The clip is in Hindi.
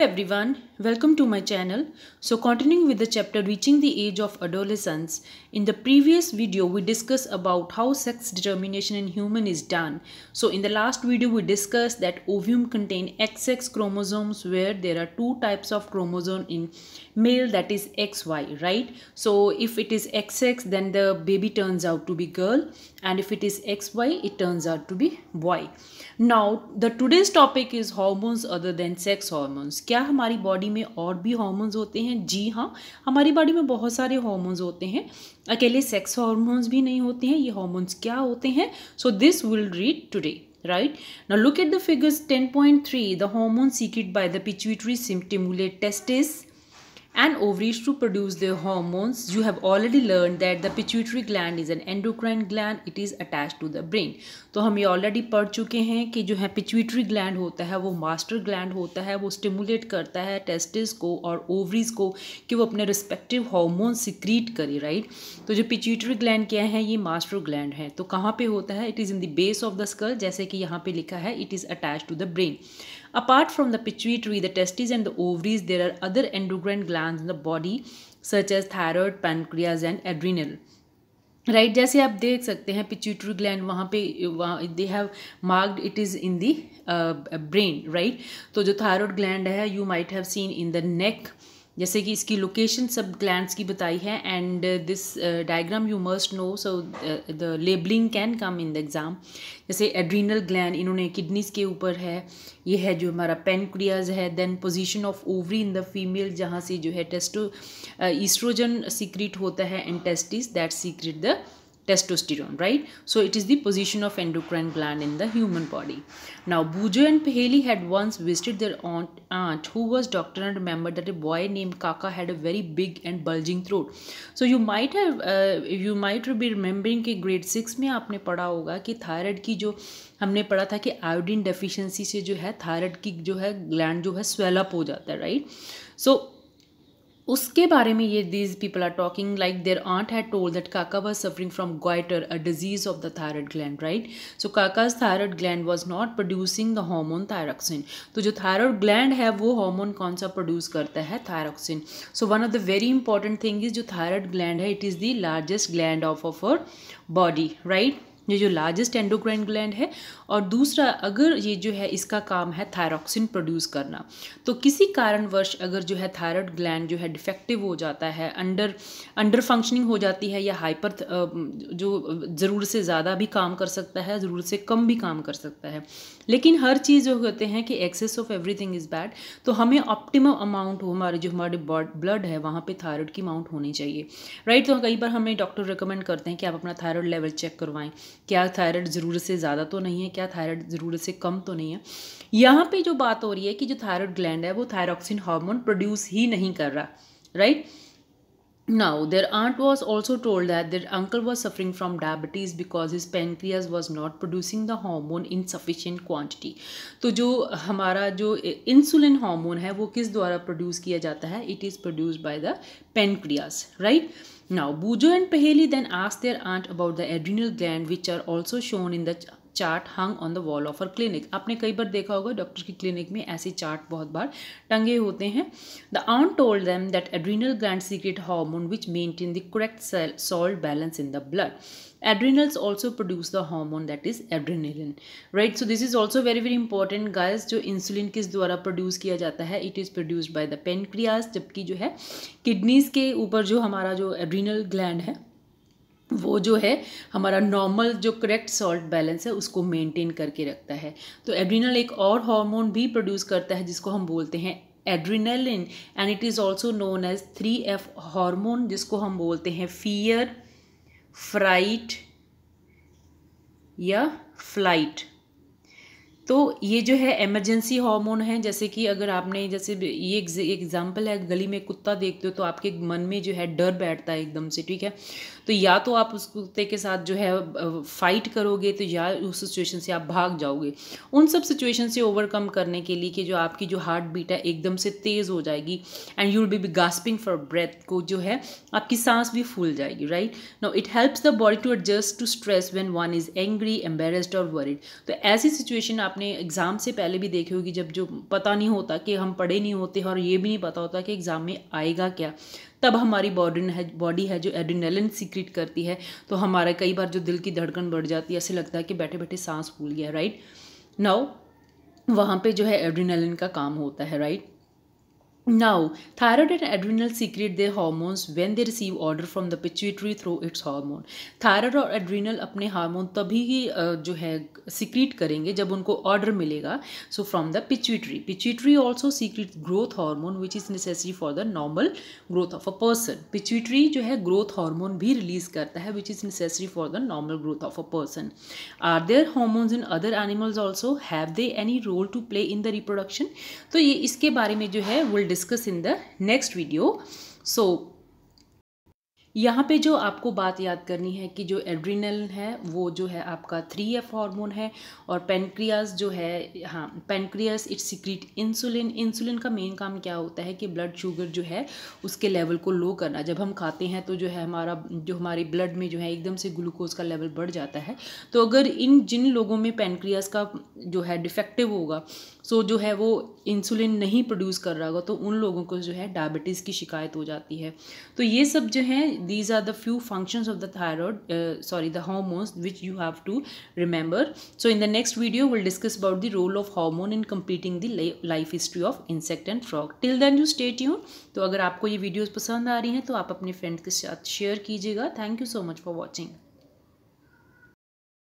everyone welcome to my channel so continuing with the chapter reaching the age of adolescence in the previous video we discussed about how sex determination in human is done so in the last video we discussed that ovum contain xx chromosomes where there are two types of chromosome in male that is xy right so if it is xx then the baby turns out to be girl and if it is xy it turns out to be boy now the today's topic is hormones other than sex hormones क्या हमारी बॉडी में और भी हॉर्मोन्स होते हैं जी हाँ हमारी बॉडी में बहुत सारे हॉर्मोन्स होते हैं अकेले सेक्स हॉर्मोन्स भी नहीं होते हैं ये हॉर्मोन्स क्या होते हैं so this will read today right ना look at the figures ten point three the hormone secreted by the pituitary stimulate testis and ovaries to produce their hormones. You have already learned that the pituitary gland is an endocrine gland. It is attached to the brain. तो हम ये already पढ़ चुके हैं कि जो है pituitary gland होता है वो master gland होता है वो stimulate करता है testes को और ovaries को कि वो अपने respective hormones secrete करे right? तो जो pituitary gland क्या है ये master gland है तो कहाँ पे होता है it is in the base of the skull जैसे कि यहाँ पे लिखा है it is attached to the brain. Apart from the pituitary, the testes and the ovaries, there are other endocrine glands in the body such as thyroid, pancreas and adrenal. Right right, जैसे आप देख सकते हैं पिच्यूटरी ग्लैंड वहाँ पे वहाँ they have marked it is in the brain right तो जो थायरॉयड ग्लैंड है you might have seen in the neck जैसे कि इसकी लोकेशन सब ग्लैंड्स की बताई है and this diagram you must know so the labelling can come in the exam जैसे एड्रीनल ग्लैंड इन्होंने किडनीज के ऊपर है ये है जो हमारा पेनक्रियाज है then position of ovary in the female जहाँ से जो है टेस्टो ईस्ट्रोजन सीक्रेट होता है and testis that secrete the testosterone right so it is the position of endocrine gland in the human body now Bujo and Paheli had once visited their aunt aunt who was doctor and remembered that a boy named Kaka had a very big and bulging throat so you might have uh, you might be remembering ki grade 6 mein aapne padha hoga ki thyroid ki jo हमने पढ़ा था कि आयोडीन डेफिशिएंसी से जो है थायराइड की जो है ग्लैंड जो है स्वेलअप हो जाता है राइट सो उसके बारे में ये these people are talking like their aunt had told that Kaka was suffering from goitre a disease of the thyroid gland right so Kaka's thyroid gland was not producing the hormone thyroxine तो जो थायरॉयड ग्लैंड है वो हार्मोन कौन सा प्रोड्यूस करता है thyroxine so one of the very important thing is जो थायरॉयड ग्लैंड है it is the largest gland of our body right ये जो लार्जेस्ट एंडोक्राइन ग्लैंड है और दूसरा अगर ये जो है इसका काम है थायरॉक्सिन प्रोड्यूस करना तो किसी कारणवश अगर जो है थायराइड ग्लैंड जो है डिफेक्टिव हो जाता है अंडर अंडर फंक्शनिंग हो जाती है या हाइपर जो ज़रूर से ज़्यादा भी काम कर सकता है ज़रूर से कम भी काम कर सकता है लेकिन हर चीज़ जो कहते हैं कि excess of everything is bad तो हमें ऑप्टिमम अमाउंट हो हमारे जो हमारे ब्लड है वहाँ पर थायरॉयड की अमाउंट होनी चाहिए राइट तो कई बार हमें डॉक्टर रिकमेंड करते हैं कि आप अपना थायरॉयड लेवल चेक करवाएं क्या थायराइड ज़रूरत से ज़्यादा तो नहीं है क्या थायराइड ज़रूरत से कम तो नहीं है यहाँ पे जो बात हो रही है कि जो थायराइड ग्लैंड है वो थायरॉक्सिन हार्मोन प्रोड्यूस ही नहीं कर रहा right right? Now, their aunt was also told that their uncle was suffering from diabetes because his pancreas was not producing the hormone in sufficient quantity. to jo hamara jo insulin hormone hai wo kis dwara produce kiya jata hai it is produced by the pancreas, right? Now, Bujo and Paheli then asked their aunt about the adrenal gland, which are also shown in the chart hung on the wall of our clinic आपने कई बार देखा होगा डॉक्टर की क्लिनिक में ऐसे चार्ट बहुत बार टंगे होते हैं the aunt told them that adrenal gland secrete hormone which maintain the correct cell salt balance in the blood adrenals also produce the hormone that is adrenaline right so this is also very very important guys जो इंसुलिन किस द्वारा प्रोड्यूस किया जाता है it is produced by the pancreas जबकि जो है किडनीज के ऊपर जो हमारा जो एड्रीनल ग्लैंड है वो जो है हमारा नॉर्मल जो करेक्ट सॉल्ट बैलेंस है उसको मेंटेन करके रखता है तो एड्रिनल एक और हार्मोन भी प्रोड्यूस करता है जिसको हम बोलते हैं adrenaline and it is also known as three F hormone जिसको हम बोलते हैं फियर फ्राइट या फ्लाइट तो ये जो है एमरजेंसी हार्मोन है जैसे कि अगर आपने जैसे ये एग्जाम्पल है गली में कुत्ता देखते हो तो आपके मन में जो है डर बैठता है एकदम से ठीक है तो या तो आप उस कुत्ते के साथ जो है फाइट करोगे तो या उस सिचुएशन से आप भाग जाओगे उन सब सिचुएशन से ओवरकम करने के लिए कि जो आपकी जो हार्ट बीट है एकदम से तेज़ हो जाएगी and you will be gasping for breath को जो है आपकी सांस भी फूल जाएगी right no it helps the body to adjust to stress when one is angry embarrassed और वरिड तो ऐसी सिचुएशन आप आपने एग्ज़ाम से पहले भी देखी होगी जब जो पता नहीं होता कि हम पढ़े नहीं होते और ये भी नहीं पता होता कि एग्ज़ाम में आएगा क्या तब हमारी बॉडी है बॉडी है जो एडिनेलिन सीक्रेट करती है तो हमारा कई बार जो दिल की धड़कन बढ़ जाती है ऐसे लगता है कि बैठे बैठे सांस फूल गया राइट नाउ वहाँ पे जो है एड्रिनेलिन का काम होता है right Now, thyroid and adrenal secrete their hormones when they receive order from the pituitary through its hormone. Thyroid और एड्रीनल अपने हार्मोन तभी जो है सिक्रीट करेंगे जब उनको ऑर्डर मिलेगा so from the pituitary pituitary also secrete growth hormone which is necessary for the normal growth of a person pituitary जो है ग्रोथ हार्मोन भी रिलीज करता है which is necessary for the normal growth of a person are there hormones in other animals also have they any role to play in the reproduction तो ये इसके बारे में जो है will discuss in the next video. So यहाँ पे जो आपको बात याद करनी है कि जो एड्रीनल है वो जो है आपका थ्री एफ हॉर्मोन है और पेनक्रियाज जो है हाँ pancreas it secrete insulin insulin का मेन काम क्या होता है कि ब्लड शुगर जो है उसके लेवल को लो करना जब हम खाते हैं तो जो है हमारा जो हमारे ब्लड में जो है एकदम से ग्लूकोज का लेवल बढ़ जाता है तो अगर इन जिन लोगों में पेनक्रियाज का जो है डिफेक्टिव होगा सो जो है वो इंसुलिन नहीं प्रोड्यूस कर रहा होगा तो उन लोगों को जो है डायबिटीज़ की शिकायत हो जाती है तो ये सब जो है these are the few functions of the thyroid uh, sorry the hormones which you have to remember so in the next video we'll discuss about the role of hormone in completing the life history of insect and frog till then you stay tuned तो अगर आपको ये वीडियोस पसंद आ रही हैं तो आप अपने फ्रेंड्स के साथ शेयर कीजिएगा thank you so much for watching